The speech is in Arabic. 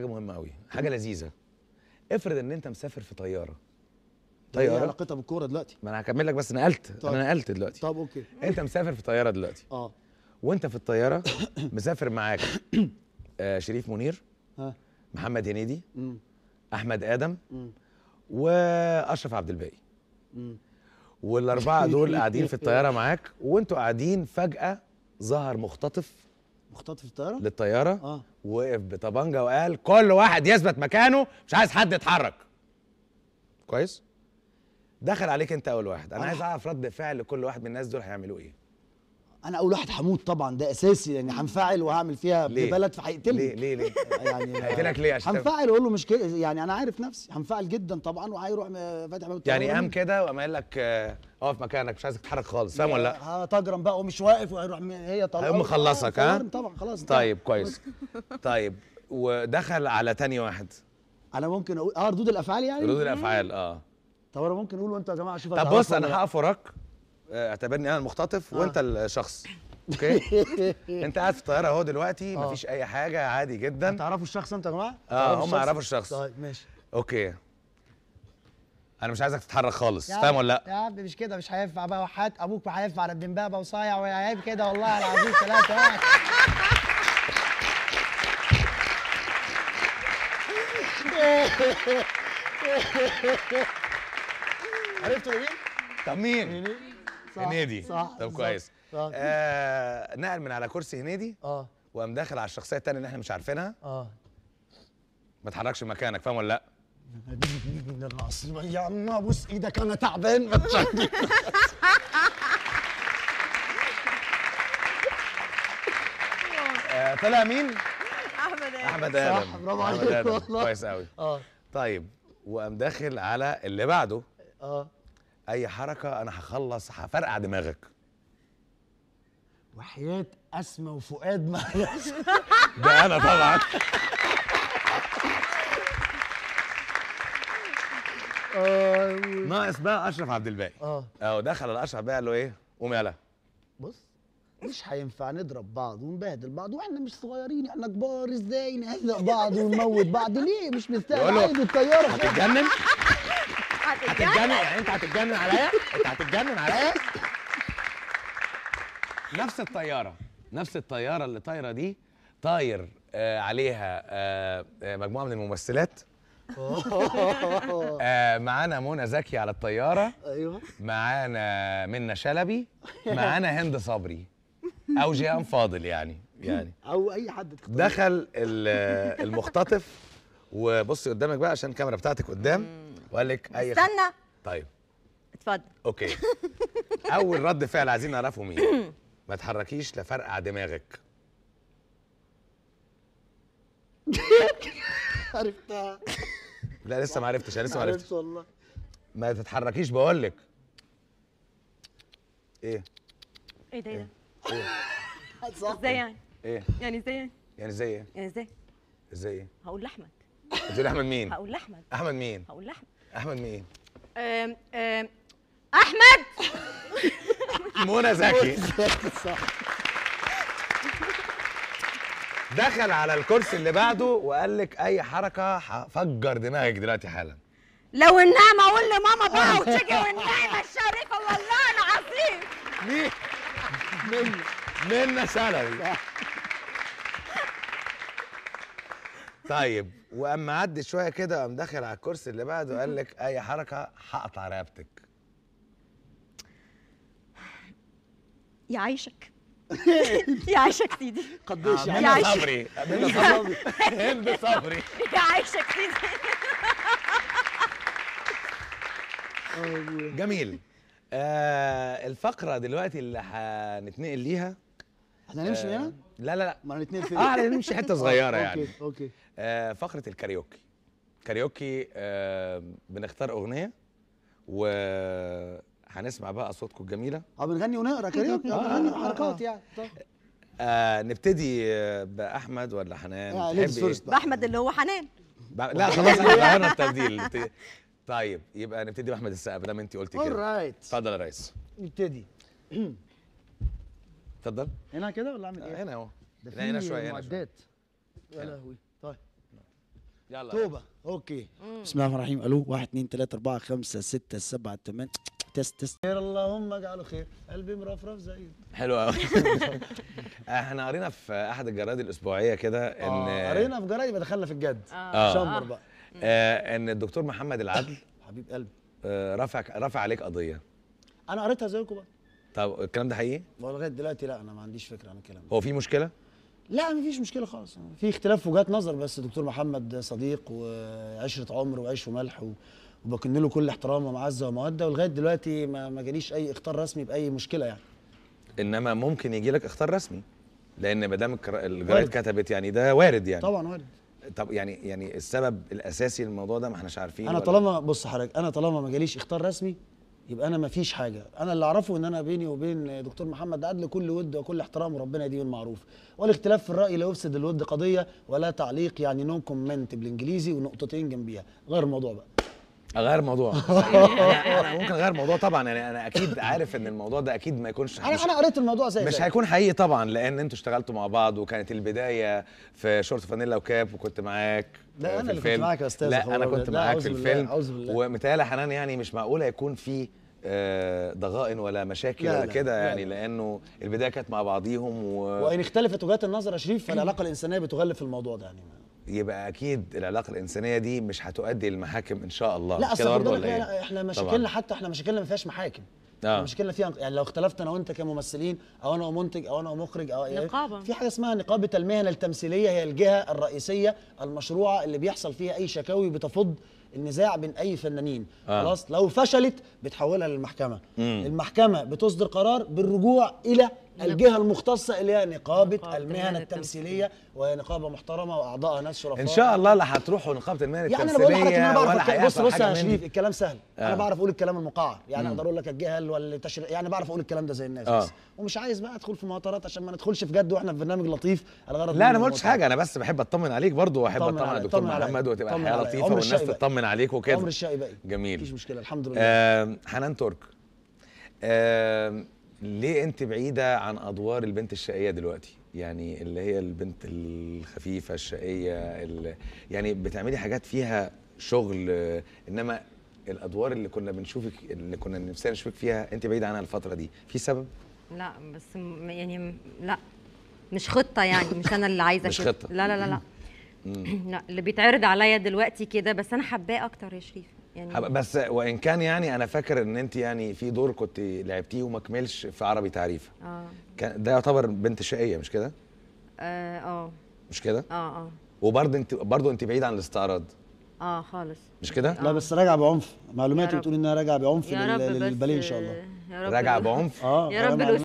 حاجه مهمه قوي حاجه لذيذه افرض ان انت مسافر في طياره طياره ايه علاقتها بالكوره دلوقتي ما انا هكمل لك بس نقلت طيب. انا نقلت دلوقتي طب اوكي انت مسافر في طياره دلوقتي اه وانت في الطياره مسافر معاك آه شريف منير ها محمد هنيدي مم. احمد ادم مم. واشرف عبد الباقي والاربعه دول قاعدين في الطياره معاك وانتوا قاعدين فجاه ظهر مختطف مختطف الطياره للطياره اه وقف بطبنجه وقال كل واحد يثبت مكانه مش عايز حد يتحرك كويس دخل عليك انت اول واحد انا آه. عايز اعرف رد فعل كل واحد من الناس دول هيعملوا ايه انا اول واحد هموت طبعا ده اساسي يعني هنفعل وهعمل فيها ليه؟ بلد فهيقتلني ليه ليه ليه يعني هيقتلك ليه عشان هنفعل اقول له مش كده يعني انا عارف نفسي هنفعل جدا طبعا وهيروح فاتح باب يعني قام كده وقام قال لك آه، اقف مكانك مش عايزك تتحرك خالص فاهم ولا لا؟ هتجرم بقى ومش واقف وهيروح هي طالعه هيقوم مخلصك ها؟ طبعا خلاص طيب كويس طيب ودخل على تاني واحد انا ممكن اقول اه ردود الافعال يعني ردود الافعال اه طب انا ممكن اقول وانتوا يا جماعه شوف طب بص انا هقف وراك آه، اعتبرني انا المختطف آه. وانت الشخص اوكي انت قاعد في الطياره اهو دلوقتي آه. مفيش اي حاجه عادي جدا تعرفوا الشخص انت يا جماعه اه هم يعرفوا الشخص طيب ماشي اوكي انا مش عايزك تتحرك خالص فاهم ولا لا يا عم مش كده مش هينفع بقى وحات ابوك هينفع على ابن وصايع وعيب كده والله العظيم ثلاثه واحد عرفتوا مين؟ طب مين؟ صح هنيدي صح طب كويس آه نقل من على كرسي هنيدي اه وقام داخل على الشخصيه الثانيه اللي احنا مش عارفينها اه ما تحركش مكانك فاهم ولا لا؟ من الراس يا عم ابوس ايدك انا تعبان ما آه، طلع مين؟ احمد ادم احمد ادم صح برافو عليك والله كويس قوي اه طيب وقام داخل على اللي بعده اه اي حركه انا هخلص هفرقع دماغك وحياه اسمى وفؤاد معلش ده انا طبعا آه. ناقص بقى اشرف عبد الباقي اه اه دخل الاشرف بقى قال له ايه قوم يلا بص مش هينفع نضرب بعض ونبهدل بعض واحنا مش صغيرين احنا كبار ازاي نهزق بعض ونموت بعض ليه مش مستاهل عيد الطياره هتتجنن هتتجنن يعني انت هتتجنن عليا انت هتتجنن عليا نفس الطياره نفس الطياره اللي طايره دي طاير آه عليها آه, آه، مجموعه من الممثلات آه معانا منى زكي على الطياره ايوه معانا منى شلبي معانا هند صبري او جيان فاضل يعني يعني او اي حد دخل المختطف وبصي قدامك بقى عشان الكاميرا بتاعتك قدام وقال لك اي استنى طيب اتفضل اوكي اول رد فعل عايزين نعرفه مين ما تحركيش لفرقع دماغك عرفتها لا لسه ما عرفتش انا لسه ما عرفتش والله ما تتحركيش بقول لك ايه ايه ده ايه ده إيه؟ إيه؟ ازاي يعني ايه يعني ازاي يعني يعني ازاي إيه؟ يعني ازاي ازاي ايه هقول لاحمد ازاي احمد مين هقول لاحمد احمد مين هقول لاحمد احمد مين؟ احمد منى زكي دخل على الكرسي اللي بعده وقال لك اي حركه هفجر دماغك دلوقتي حالا لو النعمه اقول لماما بقى وتيجي والنعمه الشريفه والله العظيم مين؟ منى منى شلبي طيب واما عدت شويه كده قام داخل على الكرسي اللي بعده قال لك اي حركه هقطع رقبتك يعيشك يعيشك سيدي يعني؟ قديش يعني صبري هند يعني؟ صبري يعيشك سيدي جميل آه الفقره دلوقتي اللي هنتنقل ليها احنا هنمشي هنا؟ آه، لا لا لا ما الاثنين فين اه نمشي حته آه، صغيره يعني اوكي اوكي آه فقره الكاريوكي كاريوكي آه بنختار اغنيه و هنسمع بقى اصواتكم الجميله اه بنغني ونقرا كاريوكي اه, آه، بنغني آه، حركات يعني طب. آه نبتدي باحمد ولا حنان آه تحب ايه باحمد اللي هو حنان لا خلاص احنا غيرنا التبديل طيب يبقى نبتدي باحمد السقا دام انت قلتي كده اتفضل يا ريس نبتدي اتفضل هنا كده ولا اعمل ايه؟ آه، هنا اهو لا هنا شويه هنا معدات يا لهوي طيب يلا توبه اوكي بسم الله الرحمن الرحيم الو 1 2 3 4 5 6 7 8 تست تست خير اللهم اجعله خير قلبي مرفرف زيك حلو قوي احنا قرينا في احد الجرايد الاسبوعيه كده آه، ان قرينا في جرايد يبقى دخلنا في الجد اه شمر بقى آه،, آه ان الدكتور محمد العدل حبيب قلبي آه رفع رفع عليك قضيه انا قريتها زيكم بقى طب الكلام ده حقيقي؟ هو لغايه دلوقتي لا انا ما عنديش فكره عن الكلام ده هو في مشكله؟ لا ما فيش مشكله خالص في اختلاف وجهات نظر بس دكتور محمد صديق وعشره عمر وعيش وملح و... وبكن له كل احترام ومعزه وموده ولغايه دلوقتي ما ما جاليش اي اختار رسمي باي مشكله يعني انما ممكن يجي لك اختار رسمي لان ما دام الجرايد كتبت يعني ده وارد يعني طبعا وارد طب يعني يعني السبب الاساسي للموضوع ده ما احناش عارفين انا طالما بص حضرتك انا طالما ما جاليش اختار رسمي يبقى انا ما فيش حاجه انا اللي اعرفه ان انا بيني وبين دكتور محمد عدل كل ود وكل احترام وربنا يديم المعروف والاختلاف في الراي لا يفسد الود قضيه ولا تعليق يعني نو كومنت بالانجليزي ونقطتين جنبيها غير الموضوع بقى اغير الموضوع أنا ممكن اغير الموضوع طبعا يعني انا اكيد عارف ان الموضوع ده اكيد ما يكونش انا انا قريت الموضوع زي مش زي. هيكون حقيقي طبعا لان انتوا اشتغلتوا مع بعض وكانت البدايه في شورت فانيلا وكاب وكنت معاك لا انا اللي كنت معاك يا استاذ لا انا كنت معاك في الفيلم ومتهيألي حنان يعني مش معقوله يكون في آه، ضغائن ولا مشاكل لا ولا كده يعني لا لانه البدايه كانت مع بعضيهم و... وان اختلفت وجهات النظر يا شريف فالعلاقه الانسانيه بتغلف الموضوع ده يعني يبقى اكيد العلاقه الانسانيه دي مش هتؤدي للمحاكم ان شاء الله لا اصل ولا ايه؟ احنا مشاكلنا حتى احنا مشاكلنا ما فيهاش محاكم آه. مشكلة فيها يعني لو اختلفت انا وانت كممثلين او انا ومنتج او انا ومخرج او إيه نقابة في حاجه اسمها نقابه المهنه التمثيليه هي الجهه الرئيسيه المشروعه اللي بيحصل فيها اي شكاوي بتفض النزاع بين اي فنانين آه. خلاص لو فشلت بتحولها للمحكمه مم. المحكمه بتصدر قرار بالرجوع الى الجهه المختصه اللي هي نقابه المهن التمثيليه وهي نقابه محترمه واعضائها ناس شرفاء ان شاء الله لا هتروحوا نقابه المهن التمثيليه يعني انا بقول لحضرتك انا بعرف بص بص يا شريف الكلام سهل آه. انا بعرف اقول الكلام المقعر يعني اقدر اقول لك إيه اللي تشر... يعني بعرف اقول الكلام ده زي الناس آه. ومش عايز بقى ادخل في مهاترات عشان ما ندخلش في جد واحنا في برنامج لطيف الغرض لا انا ما قلتش حاجه انا بس بحب اطمن عليك برضو واحب اطمن على الدكتور محمد وتبقى الحياه لطيفه والناس تطمن عليك وكده عمر الشقي باقي جميل مفيش مشكله الحمد لله حنان آه، ترك آه، ليه انت بعيده عن ادوار البنت الشقيه دلوقتي يعني اللي هي البنت الخفيفه الشقيه يعني بتعملي حاجات فيها شغل انما الادوار اللي كنا بنشوفك اللي كنا نفسنا نشوفك فيها انت بعيده عنها الفتره دي في سبب لا بس يعني لا مش خطه يعني مش انا اللي عايزه مش خطه لا لا لا لا, لا اللي بيتعرض عليا دلوقتي كده بس انا حباه اكتر يا شريف يعني بس وان كان يعني انا فاكر ان انت يعني في دور كنت لعبتيه وما كملش في عربي تعريفه اه كان ده يعتبر بنت شقيه مش كده؟ آه،, اه مش كده؟ اه اه وبرضه انت برضه انت بعيد عن الاستعراض اه خالص مش كده؟ آه. لا بس راجعه بعنف معلوماتي بتقول انها راجعه بعنف للباليه ان شاء الله راجعه بعنف اه يا رب